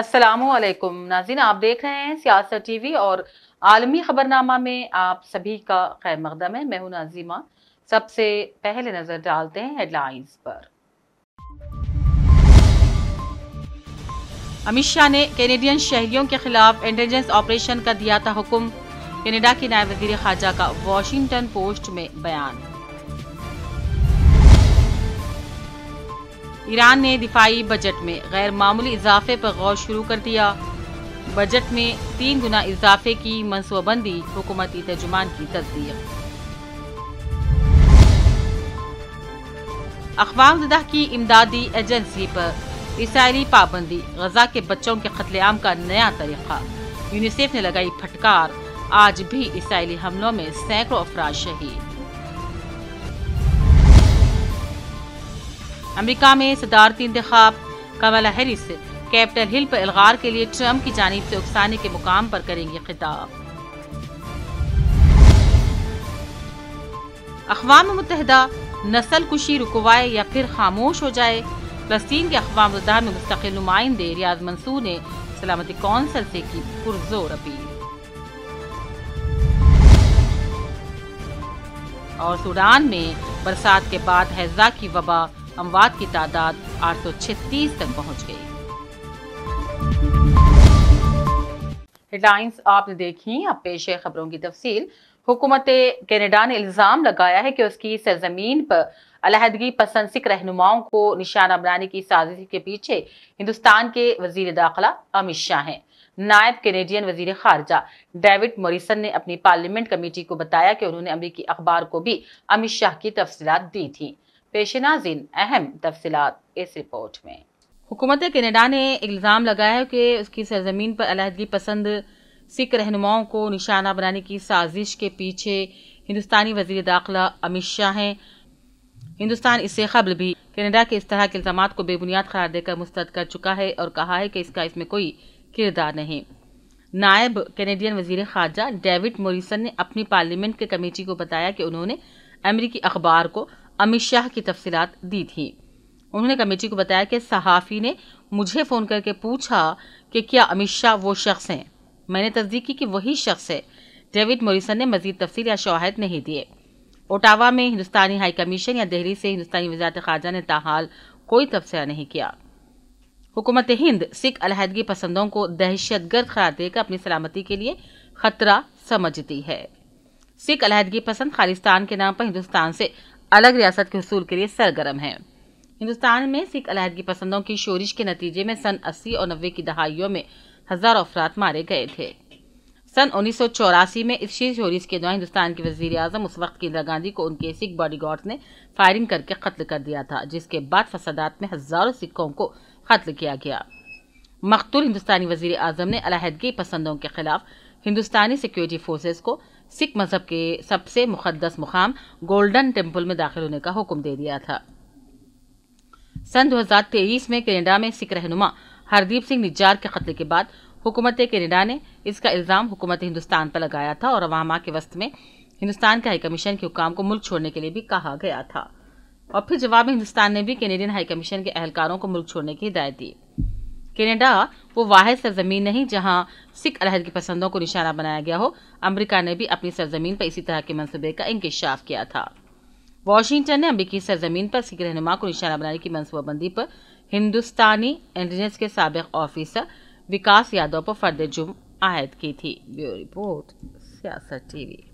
असलकुम नाजिन आप देख रहे हैं सियासत टीवी और आलमी खबरनामा में आप सभी का खैर मकदम है मैं हूं नाजिमा सबसे पहले नज़र डालते हैं हेडलाइंस पर अमित शाह ने कैनेडियन शहरियों के खिलाफ इंटेलिजेंस ऑपरेशन का दिया था हुक्म कनेडा के नायब वजीर खाजा का वॉशिंगटन पोस्ट में बयान ईरान ने दिफाई बजट में गैर मामूली इजाफे पर गौर शुरू कर दिया बजट में तीन गुना इजाफे की मनसूबाबंदी हुकूमती तर्जुमान की तस्दीक अखवाम दिदा की इमदादी एजेंसी पर इसराइली पाबंदी गजा के बच्चों के कत्लेआम का नया तरीका यूनिसेफ ने लगाई फटकार आज भी इसराइली हमलों में सैकड़ों अफराज शहीद अमरीका में सदारती इंतखब कमला हैरिस कैपिटल हिल पर अलगार के लिए ट्रंप की जानब से उकसाने के मुकाम पर करेंगे खिताब अकवाम मुतहदा नस्ल कुशी रुकवाए या फिर खामोश हो जाए फलस्तीन के अकवाम मुतहद में मुस्तकिल नुमाइंदे रियाज मंसूर ने सलामती कौंसल से की पुरजोर अपील और सूडान में बरसात के बाद हैजा की वबा अमवात की तादाद आठ तक पहुंच गई हेडलाइंस आपने देखी अब पेश है खबरों की तफसील हुकूमत कैनेडा ने इल्ज़ाम लगाया है कि उसकी सरजमीन पर अलहदगी पसंद सिख रहनुमाओं को निशाना बनाने की साजिश के पीछे हिंदुस्तान के वजीर दाखिला अमित शाह हैं नायब कैनेडियन वजीर खारजा डेविड मोरिसन ने अपनी पार्लियामेंट कमेटी को बताया कि उन्होंने अमरीकी अखबार को भी अमित शाह की तफसीत दी थी पेश नाजिन अहम तफसलत इस रिपोर्ट में हुकूमत कनेडा ने इल्ज़ाम लगाया है कि उसकी सरजमीन पर अलहदगी पसंद सिख रहनुमाओं को निशाना बनाने की साजिश के पीछे हिंदुस्तानी वजीर दाखिला अमित शाह हैं हिंदुस्तान इससे कबल भी कनाडा के इस तरह के इल्ज़ाम को बेबुनियाद करार देकर मुस्तरद कर चुका है और कहा है कि इसका इसमें कोई किरदार नहीं नायब कैनेडियन वजीर खारजा डेविड मोरिसन ने अपनी पार्लियामेंट के कमेटी को बताया कि उन्होंने अमरीकी अखबार को अमित शाह की तफसीत दी थी उन्होंने कमेटी को बताया कि सहाफ़ी ने मुझे फ़ोन करके पूछा कि क्या अमित शाह वो शख्स हैं मैंने तस्दीक की कि वही शख्स है डेविड मोरिसन ने मजीद तफसील या शवाहद नहीं दिए ओटावा में हिंदुस्तानी हाई कमीशन या दहली से हिंदुस्तानी वजारत खारजा ने ताहाल कोई तबसरा नहीं किया हुकूमत हिंद सिख अलहदगी पसंदों को दहशत गर्द करार देकर अपनी सलामती के लिए ख़तरा समझती है सिख अलहदगी पसंद खालिस्तान के नाम पर हिंदुस्तान से अलग रियासत के असूल के लिए सरगर्म है हिंदुस्तान में सिख अलहदगी पसंदों की शोरिश के नतीजे में सन अस्सी और नब्बे की दहाइयों में हज़ारों अफराद मारे गए थे सन उन्नीस में इसी शोरिश के दौरान हिंदुस्तान के वजीर अजम उस वक्त की इंदिरा गांधी को उनके सिख गार्ड ने फायरिंग करके कत्ल कर दिया था जिसके बाद फसादात में हज़ारों सिखों को कत्ल किया गया मकतूल हिंदुस्तानी वजीर अजम ने अलहदगी पसंदों के खिलाफ हिंदुस्तानी सिक्योरिटी फोर्सेज को सिख मज़हब के सबसे मुक़दस मुकाम गोल्डन टेम्पल में दाखिल होने का हुक्म दे दिया था सन 2023 में कैनेडा में सिख रहनुमा हरदीप सिंह निज्जार के खतरे के बाद हुकूमत कैनेडा ने इसका इल्ज़ाम हुकूमत हिंदुस्तान पर लगाया था और अवामा के वस्त में हिंदुस्तान के हाई कमीशन के हुकाम को मुल्क छोड़ने के लिए भी कहा गया था और फिर जवाब में हिंदुस्तान ने भी कैनेडियन हाई कमीशन के अहलकारों को मुल्क छोड़ने की हिदायत दी कनाडा वो वाहिद सरजमीन नहीं जहां सिख अलहद की पसंदों को निशाना बनाया गया हो अमेरिका ने भी अपनी सरजमीन पर इसी तरह के मनसूबे का इंकशाफ किया था वाशिंगटन ने अमरीकी सरजमीन पर सिख रहनुमा को निशाना बनाने की मनसूबाबंदी पर हिंदुस्तानी इंटेलिजेंस के सबक ऑफिसर विकास यादव पर फर्द जुर्म आयद की थी ब्यूरो रिपोर्ट सियासत टीवी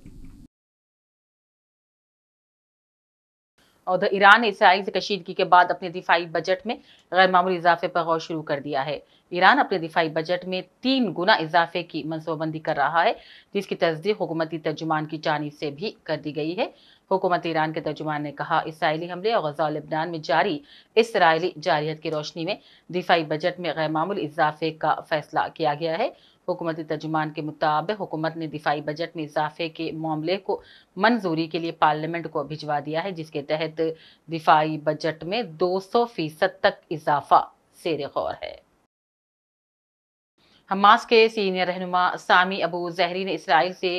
उधर ईरान ने इसराइल से कशीदगी के बाद अपने दिफाई बजट में गैर मामूली इजाफे पर गौर शुरू कर दिया है ईरान अपने दिफाई बजट में तीन गुना इजाफे की मनसूबाबंदी कर रहा है जिसकी तस्दीक हुकूमती तर्जुमान की जानब से भी कर दी गई है हुकूमत ईरान के तर्जुमान ने कहा इसराइली हमले और गजा लिबनान में जारी इसराइली जारहत की रोशनी में दिफाई बजट में मामूली इजाफे का फैसला किया गया है हुकूमती तर्जुमान के मुताबिक हुकूमत ने दिफाई बजट में इजाफे के मामले को मंजूरी के लिए पार्लियामेंट को भिजवा दिया है जिसके तहत दिफाई बजट में दो सौ फीसद तक इजाफा सेर गौर है हमास के सीनियर रहनुमा सामी अबू जहरी ने इसराइल से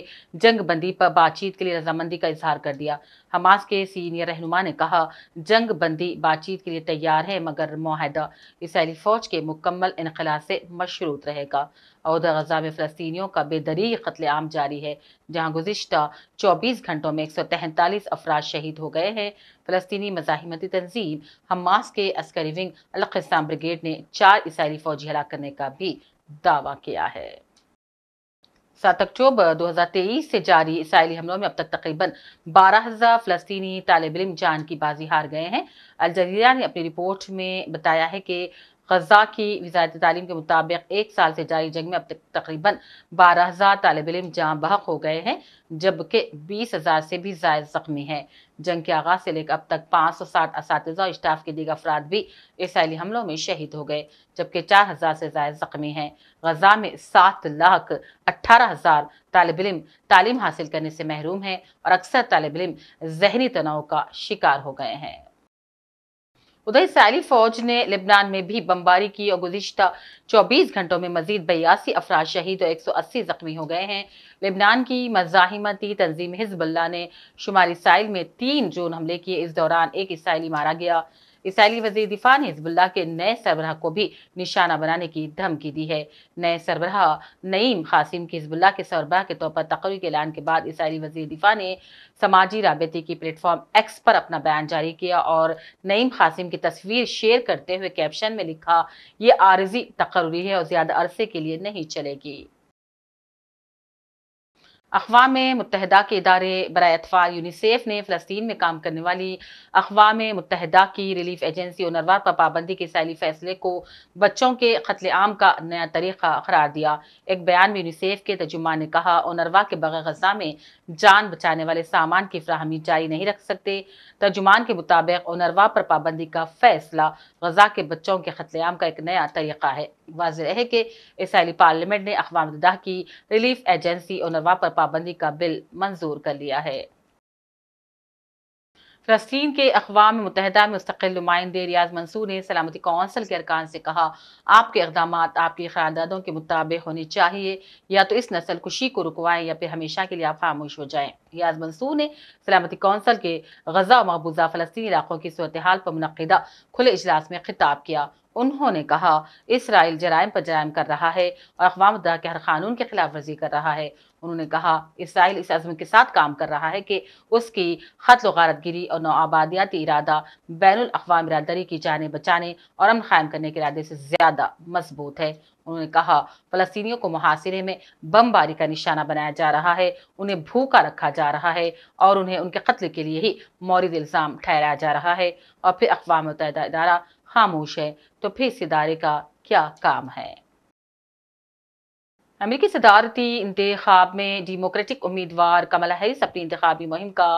जंग बंदी पर बातचीत के लिए रजामंदी का इजहार कर दिया हमास के सीनियर रहनुमा ने कहा जंग बंदी बातचीत के लिए तैयार है मगर माहदा इसराइली फ़ौज के मुकम्मल इनखला से मशरूत रहेगा और गजा में फ़लस्तियों का बेदरी कत्लेआम जारी है जहाँ गुजशत चौबीस घंटों में एक सौ तैंतालीस अफराज शहीद हो गए हैं फ़लस्तनी मजामती तंजीम हमास के अस्करी विंग अलकसाम ब्रिगेड ने चार इसराइली फ़ौजी हलाक करने का भी दावा किया है सात अक्टूबर 2023 से जारी इसराइली हमलों में अब तक तकरीबन 12,000 फलस्तीनी तालब इलम जान की बाजी हार गए हैं अलजीरा ने अपनी रिपोर्ट में बताया है कि गजा की वजारत तालीम के मुताबिक एक साल से जारी जंग में अब तक तकरीबन बारह हज़ार तालब इम जहाँ बहक हो गए हैं जबकि बीस हज़ार से भी जायद जख्मी हैं जंग के आगाज से लेकर अब तक पाँच सौ साठ इस और स्टाफ के दीगर अफराद भी इसराइली हमलों में शहीद हो गए जबकि चार हज़ार से ज्यादा जख्मी हैं गजा में सात लाख अट्ठारह हज़ार तालब इम तालीम हासिल करने से महरूम हैं और अक्सर तालब इम जहनी तनाव का शिकार हो गए हैं उधर इसराइली फौज ने लिबनान में भी बमबारी की और गुजशत 24 घंटों में मजीद बयासी अफराज शहीद और 180 जख्मी हो गए हैं लिबनान की मजाहिमती तंजीम हिजबुल्ला ने शुमाली साइल में तीन जोन हमले किए इस दौरान एक इसराइली मारा गया इसराइली वजीर दिफा ने हिजबुल्ला के नए सरबराह को भी निशाना बनाने की धमकी दी है नए सरबराह नईम कासिम की हिजबुल्ला के सरबराह के तौर पर तकरीर के ऐलान के बाद इसराइली वजी दिफा ने समाजी रबते की प्लेटफॉर्म एक्स पर अपना बयान जारी किया और नईम कासिम की तस्वीर शेयर करते हुए कैप्शन में लिखा ये आरजी तकर्री है और ज़्यादा अरसे के लिए नहीं चलेगी अकवा मुतहदा के इदारे बरए अतफ़ा यूनिसेफ ने फ़लस्तीन में काम करने वाली अकवा मुतहदा की रिलीफ एजेंसी उनरवा पर पाबंदी के सैली फैसले को बच्चों के आम का नया तरीक़ा करार दिया एक बयान में यूनिसेफ के तर्जुमान ने कहा उनरवा के बगैर गजा में जान बचाने वाले सामान की फ्राहमी जारी नहीं रख सकते तर्जुमान के मुताबिक उनरवा पर पाबंदी का फैसला गजा के बच्चों के खतलेआम का एक नया तरीका है वाज है कि इसराइली पार्लियामेंट ने अकवा की रिलीफ एजेंसी उनरवा पर पाबंदी का बिल मंजूर कर लिया है फलस्तीन के अकवा मुतहदा में मुस्तकिल नुमाइंदे रियाज मंसूर ने सलामती कौंसिल के अरकान से कहा आपके इकदाम आपकी ख्यालदादों के मुताबिक होने चाहिए या तो इस नस्ल खुशी को रुकवाएं या फिर हमेशा के लिए आप खामोश हो जाएं रियाज मंसूर ने सलामती कौंसिल के गजा मकबूजा फलस्तीनी इलाकों की सूरत हाल पर मनदा खुले इजलास में खिताब किया उन्होंने कहा इसराइल जराइम पर जराइम कर रहा है और अकवाम के हर कानून के खिलाफ वर्जी कर रहा है उन्होंने कहा इसराइल इस अज़म के साथ काम कर रहा है कि उसकी खत्ल वारतगिरी और नौआबादियाती इरादा बैन अवी इरादरी की जाने बचाने और अमन कायम करने के इरादे से ज़्यादा मजबूत है उन्होंने कहा फ़लस्तियों को मुहासरे में बमबारी का निशाना बनाया जा रहा है उन्हें भूखा रखा जा रहा है और उन्हें उनके कत्ल के लिए ही मौरद इल्ज़ाम ठहराया जा रहा है और फिर अकवा मुतहदा इदारा खामोश है तो फिर इस इदारे का क्या काम है अमेरिकी सदारती इंतब में डेमोक्रेटिक उम्मीदवार कमला हैरिस अपनी इंतबी मुहिम का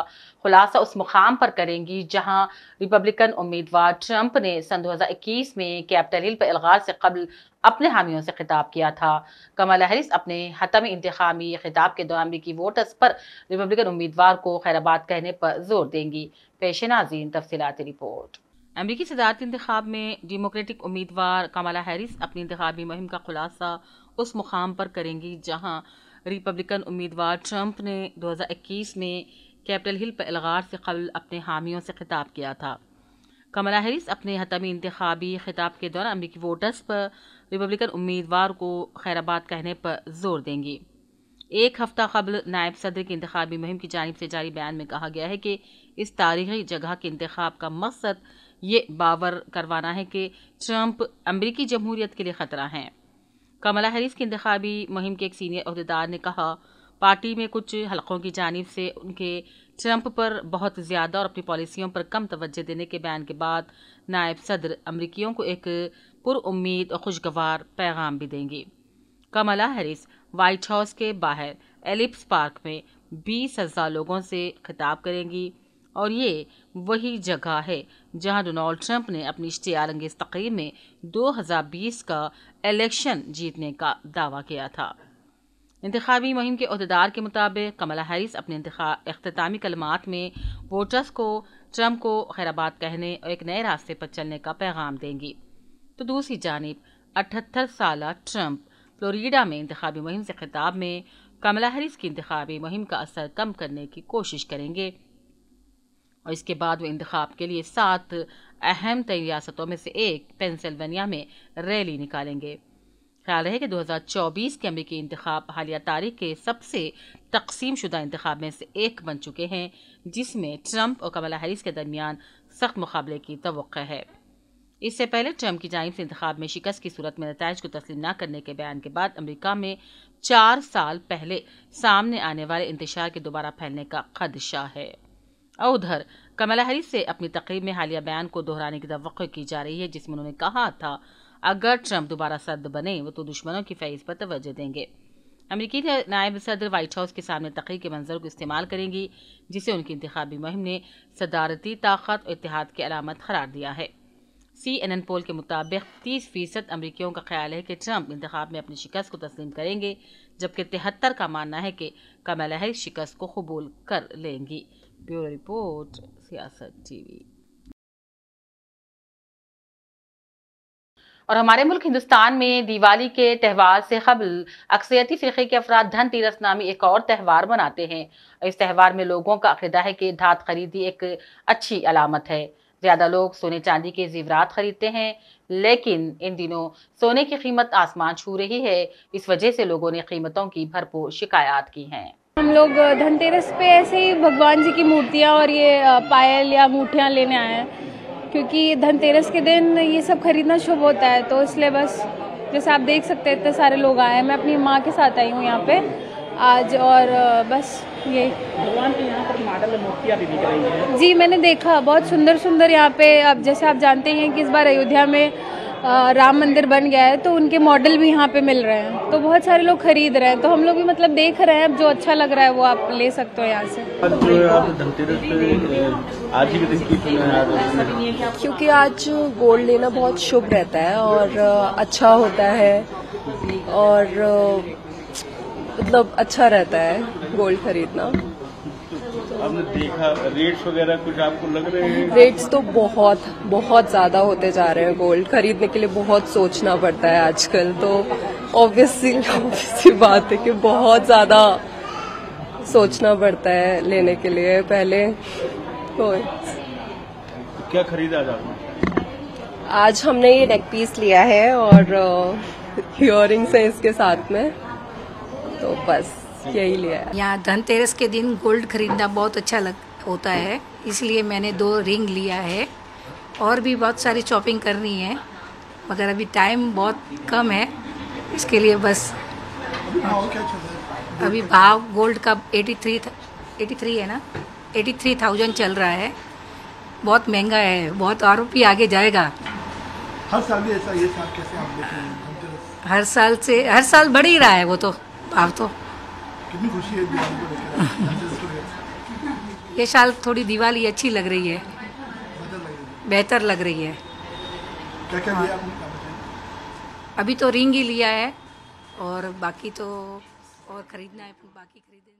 खुलासा उस मुकाम पर करेंगी जहां रिपब्लिकन उम्मीदवार ट्रंप ने सन 2021 में कैपिटल हिल पर अलगार से कबल अपने हामियों से खिताब किया था कमला हैरिस अपने हतम इंतबी खिताब के दौरान अमरीकी वोटर्स पर रिपब्लिकन उम्मीदवार को खैराबाद कहने पर जोर देंगी पेश नाजीन तफसीत रिपोर्ट अमरीकी सदारती इंतब में डेमोक्रेटिक उम्मीदवार कमला हैरिस अपनी इंतबी मुहिम का खुलासा उस मुकाम पर करेंगी जहां रिपब्लिकन उम्मीदवार ट्रंप ने 2021 में कैपिटल हिल पर अलगार से कबल अपने हामियों से खिताब किया था कमला हैरिस अपने हतमी इंतबी खिताब के दौरान अमरीकी वोटर्स पर रिपब्लिकन उम्मीदवार को खैराबाद कहने पर जोर देंगी एक हफ्ता कबल नायब सदर की इंतबी मुहिम की जानब से जारी बयान में कहा गया है कि इस तारीखी जगह के इंतब का मकसद ये बावर करवाना है कि ट्रंप अमरीकी जमहूरियत के लिए ख़तरा हैं कमला हैरिस की इंतबी मुहिम के एक सीनियर अहदेदार ने कहा पार्टी में कुछ हलकों की जानब से उनके ट्रंप पर बहुत ज़्यादा और अपनी पॉलिसियों पर कम तवज्जो देने के बयान के बाद नायब सदर अमरीकियों को एक पुरुद और खुशगवार पैगाम भी देंगी कमला हैरिस वाइट हाउस के बाहर एलिप्स पार्क में बीस हज़ार लोगों से खिताब करेंगी और ये वही जगह है जहां डोनाल्ड ट्रंप ने अपनी इश्तियारंगेज तकरीर में 2020 का इलेक्शन जीतने का दावा किया था इंतबी मुहिम के अहदेदार के मुताबिक कमला हैरिस अपने अख्तामी कलमात में वोटर्स को ट्रंप को खैराबाद कहने और एक नए रास्ते पर चलने का पैगाम देंगी तो दूसरी जानब अठहत्तर साल ट्रंप फ्लोरिडा में इंतबी मुहिम से खिताब में कमला हैरिस की इंतबी मुहिम का असर कम करने की कोशिश करेंगे और इसके बाद वो इंतखब के लिए सात अहम तय रियासतों में से एक पेंसिल्वेनिया में रैली निकालेंगे ख्याल रहे कि 2024 के अमरीकी इंतखब हालिया तारीख के सबसे तकसीम शुदा इंतखब में से एक बन चुके हैं जिसमें ट्रंप और कमला हैरिस के दरमियान सख्त मुकाबले की तो है इससे पहले ट्रंप की जानब से इंतखब में शिकस्त की सूरत में नतज को तस्लीम न करने के बयान के बाद अमरीका में चार साल पहले सामने आने वाले इंतशार के दोबारा फैलने का खदशा है और उधर कमला हैरिस से अपनी तकरीब में हालिया बयान को दोहराने की तवक़ की जा रही है जिसमें उन्होंने कहा था अगर ट्रंप दोबारा सद बने वो तो दुश्मनों की फहरिस्त पर तोज्जह देंगे अमरीकी नायब सदर व्हाइट हाउस के सामने तकरीर के मंजर को इस्तेमाल करेंगी जिसे उनकी इंतबी मुहिम ने सदारती ताकत और इतिहाद की अलामत करार दिया है सी एन एन पोल के मुताबिक तीस फीसद अमरीकियों का ख्याल है कि ट्रंप इंतबाब में अपनी शिकस्त को तस्लीम करेंगे जबकि तिहत्तर का मानना है कि कमल हैरिस शिकस्त को कबूल कर लेंगी ब्यूरो रिपोर्ट सियासत टीवी और हमारे मुल्क हिंदुस्तान में दिवाली के त्यौहार से कबल अक्सरती फ़िरके के अफराद धनतेरस नामी एक और त्यौहार मनाते हैं इस त्यौहार में लोगों का अकदा है कि धात खरीदी एक अच्छी अलामत है ज़्यादा लोग सोने चांदी के जीवरात खरीदते हैं लेकिन इन दिनों सोने की कीमत आसमान छू रही है इस वजह से लोगों ने कीमतों की भरपूर शिकायत की हैं हम लोग धनतेरस पे ऐसे ही भगवान जी की मूर्तियाँ और ये पायल या मूठियाँ लेने आए हैं क्योंकि धनतेरस के दिन ये सब खरीदना शुभ होता है तो इसलिए बस जैसे आप देख सकते हैं इतने सारे लोग आए हैं मैं अपनी माँ के साथ आई हूँ यहाँ पे आज और बस ये भगवान के यहाँ पर मॉडल मूर्तियाँ भी बिक रही हैं जी मैंने देखा बहुत सुंदर सुंदर यहाँ पे अब जैसे आप जानते हैं कि इस बार अयोध्या में राम मंदिर बन गया है तो उनके मॉडल भी यहाँ पे मिल रहे हैं तो बहुत सारे लोग खरीद रहे हैं तो हम लोग भी मतलब देख रहे हैं अब जो अच्छा लग रहा है वो आप ले सकते हो यहाँ से क्योंकि आज गोल्ड लेना बहुत शुभ रहता है और अच्छा होता है और मतलब अच्छा रहता है गोल्ड खरीदना आपने देखा रेट्स वगैरह कुछ आपको लग रहे हैं रेट्स तो बहुत बहुत ज्यादा होते जा रहे हैं गोल्ड खरीदने के लिए बहुत सोचना पड़ता है आजकल तो ऑब्वियसली ऑब्वियसली बात है कि बहुत ज्यादा सोचना पड़ता है लेने के लिए पहले तो क्या खरीदा आज आपने आज हमने ये नेक पीस लिया है और इयर uh, है इसके साथ में तो बस यही लिया यहाँ धनतेरस के दिन गोल्ड खरीदना बहुत अच्छा लग होता है इसलिए मैंने दो रिंग लिया है और भी बहुत सारी शॉपिंग करनी है मगर अभी टाइम बहुत कम है इसके लिए बस अभी भाव गोल्ड का 83 थ्री है ना 83,000 चल रहा है बहुत महंगा है बहुत और भी आगे जाएगा हर साल भी ऐसा ये साल कैसे आप देखते हैं हर साल से हर साल बढ़ ही रहा है वो तो भाव तो कितनी खुशी है ये साल थोड़ी दिवाली अच्छी लग रही है बेहतर लग रही है हाँ। क्या क्या लिया अभी तो रिंग ही लिया है और बाकी तो और खरीदना है बाकी खरीदे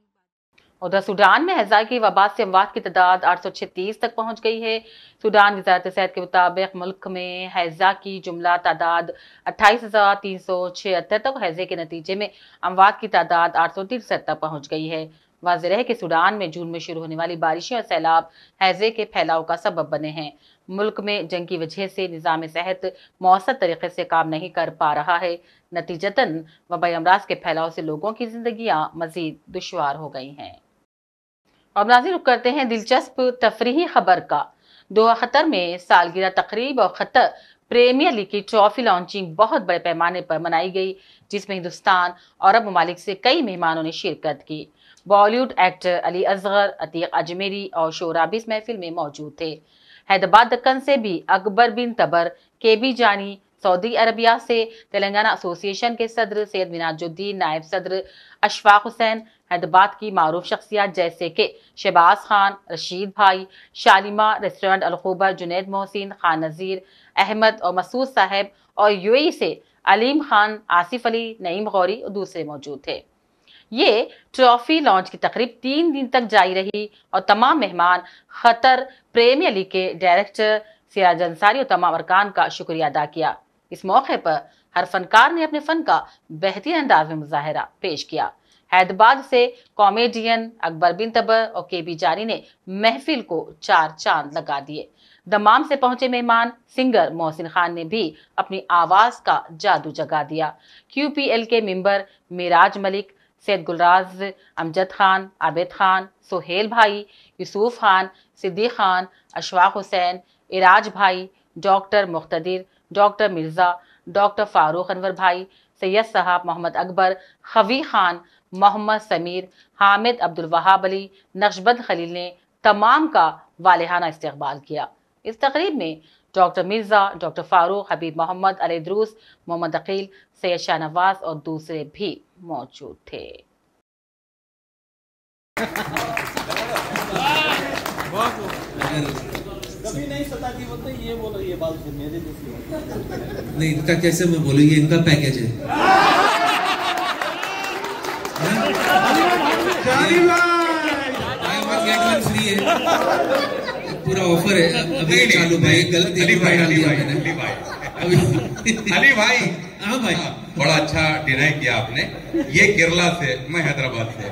उधर सूडान में हजार की वबा से अमवात की तादाद आठ सौ तक पहुंच गई है सूडान वजारत सेहत के मुताबिक मुल्क में हैज़ा की जुमला तादाद अट्ठाईस हज़ार तीन सौ छिहत्तर तक हैज़े के नतीजे में अमवात की तादाद आठ सौ तिरसठ तक पहुँच गई है वाज है कि सूडान में जून में शुरू होने वाली बारिशें और सैलाब हैज़े के फैलाव का सबब बने हैं मुल्क में जंग की वजह से निज़ाम सेहत मौसर तरीके से काम नहीं कर पा रहा है नतीजतन वबाई अमराज के फैलाव से लोगों की जिंदगियाँ मजीद दुशवार हो गई हैं अब नाजिर रुख करते हैं दिलचस्प तफरी खबर का दो में सालगिरह तकरीब और खतर प्रीमियर लीग की ट्रॉफी लॉन्चिंग बहुत बड़े पैमाने पर मनाई गई जिसमें हिंदुस्तान और अरब ममालिक से कई मेहमानों ने शिरकत की बॉलीवुड एक्टर अली असगर अतीक अजमेरी और शोरा भी इस महफिल में मौजूद थे हैदराबाद दक्कन से भी अकबर बिन तबर के बी जानी सऊदी अरबिया से तेलंगाना एसोसिएशन के सदर सैद मिनाजुद्दीन नायब सदर अशफाक हुसैन हैदराबाद की मरूफ शख्सियात जैसे कि शहबाज खान रशीद भाई शालिमा रेस्टोरेंट अलखूबा जुनेद मोहसिन खान नज़ीर अहमद और मसूद साहब और यूएई से अलीम खान आसिफ अली नईम गौरी और दूसरे मौजूद थे ये ट्रॉफी लॉन्च की तकरीब तीन दिन तक जारी रही और तमाम मेहमान खतर प्रेमी अली के डायरेक्टर सियाज अंसारी और तमाम अरकान का शुक्रिया अदा किया इस मौके पर हर फनकार ने अपने फन का बेहतरीन अंदाज में मुजाहरा पेश किया हैदराबाद से कॉमेडियन अकबर बिन तबर और के बी जानी ने महफिल को चार चांद लगा दिए दमाम से पहुंचे मेहमान सिंगर मोहसिन खान ने भी अपनी आवाज का जादू जगा दिया क्यू पी एल के मेम्बर मिराज मलिक सैद गुलराज अमजद खान आबेद खान सोहेल भाई यूसुफ खान सिद्दीक खान अशफाक हुसैन इराज भाई doctor Mukhtar doctor Mirza doctor Farooq Anwar भाई सैयद साहब मोहम्मद अकबर खवी खान मोहम्मद समीर हामिद अब्दुल वहाब अली नक्शबंद खलील ने तमाम का वालहाना इस्तेबाल किया इस तकरीब में डॉक्टर मिर्ज़ा डॉक्टर फारूक हबीब मोहम्मद अलीद्रूस मोहम्मद अकील सैयद शाहनवाज और दूसरे भी मौजूद थे बहुत कभी नहीं सताती तो बोलते ये बोलो ये बात मेरे नहीं इनका कैसे मैं बोलूँ ये इनका पैकेज हाँ? है पूरा ऑफर है अभी चालू भाई गलत अली भाई अली भाई अली भाई अली भाई हाँ भाई हाँ, बड़ा अच्छा डिनाई किया आपने ये केरला से मैं हैदराबाद से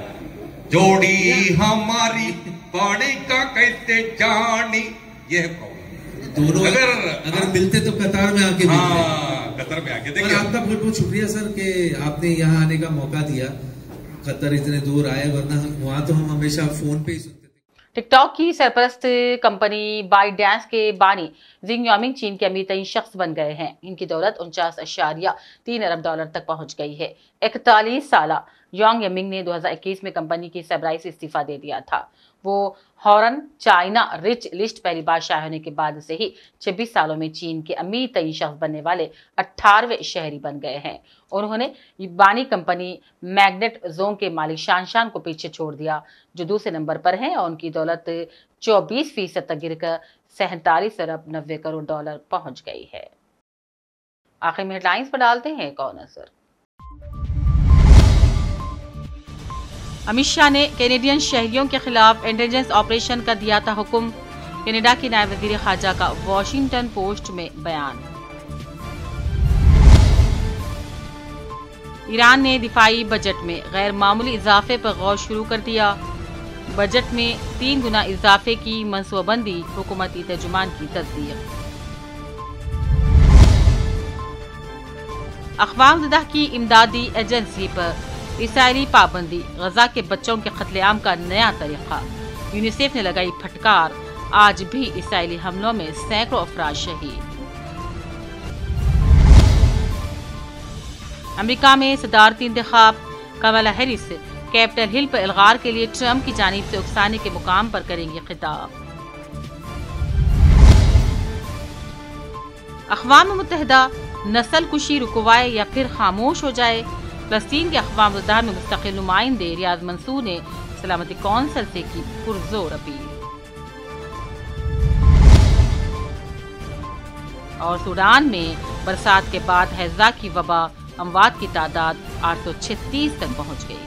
जोड़ी हमारी बाड़ी का कैसे जानी ये है प्रॉब्लम दोनों अगर अगर मिलते तो कतार में आके हाँ कतार में आके देखिए आपका बहुत बहुत शुक्रिया सर कि आपने यहाँ आने का मौका दिया कतर इतने दूर आए वरना वहाँ तो हम हमेशा फोन पे ही सुनते टिकटॉक की सरपरस्त कंपनी बाई डांस के बानी जिंग योमिंग चीन के अमीर तरीन शख्स बन गए हैं इनकी दौलत उनचास अशारिया तीन अरब डॉलर तक पहुंच गई है इकतालीस साल योंग यमिंग ने 2021 में कंपनी की सरबराई से इस्तीफा दे दिया था वो हॉरन चाइना रिच लिस्ट पहली बार शाय होने के बाद से ही छब्बीस सालों में चीन के अमीर तरीन शख्स बनने वाले अट्ठारहवें शहरी बन गए हैं उन्होंने बानी कंपनी मैग्नेट जोन के मालिक शानशान को पीछे छोड़ दिया जो दूसरे नंबर पर हैं और उनकी दौलत 24 फीसद तक गिर कर सैंतालीस अरब नब्बे करोड़ डॉलर पहुंच गई है आखिर में हेडलाइंस पर डालते हैं कॉर्नर सर अमित शाह ने कैनेडियन शहरियों के खिलाफ इंटेलिजेंस ऑपरेशन का दिया था हुक्म कनाडा के नायब वजीर खाजा का वॉशिंगटन पोस्ट में बयान ईरान ने दिफाई बजट में गैर मामूली इजाफे पर गौर शुरू कर दिया बजट में तीन गुना इजाफे की मनसूबाबंदी हुकूमती तर्जुमान की तस्दीक अखवाम जदा की इमदादी एजेंसी पर इसराइली पाबंदी गजा के बच्चों के कत्लेआम का नया तरीका यूनिसेफ ने लगाई फटकार आज भी इसराइली हमलों में सैकड़ों अफराज शहीद अमेरिका में सदारती इंतखब कमला हैरिस कैपिटल हिल पर इलगार के लिए ट्रंप की जानब से उकसाने के मुकाम पर करेंगे खिताब अकवा मुतहदा नस्ल कुशी रुकवाए या फिर खामोश हो जाए फलस्तीन के अकवाम में मुस्तकिल नुमाइंदे रियाज मंसूर ने सलामती कौंसिल से की पुरजोर अपील और सूडान में बरसात के बाद हैजा की वबा अमवात की तादाद 836 तक पहुँच गयी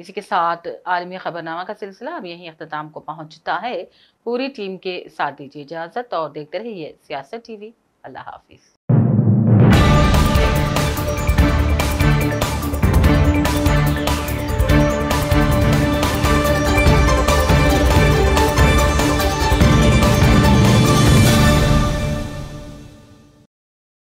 इसी के साथ आलमी खबरनामा का सिलसिला अब यही अख्ताम को पहुंचता है पूरी टीम के साथ दीजिए इजाज़त और देखते रहिए सियासत टीवी अल्लाह हाफिज़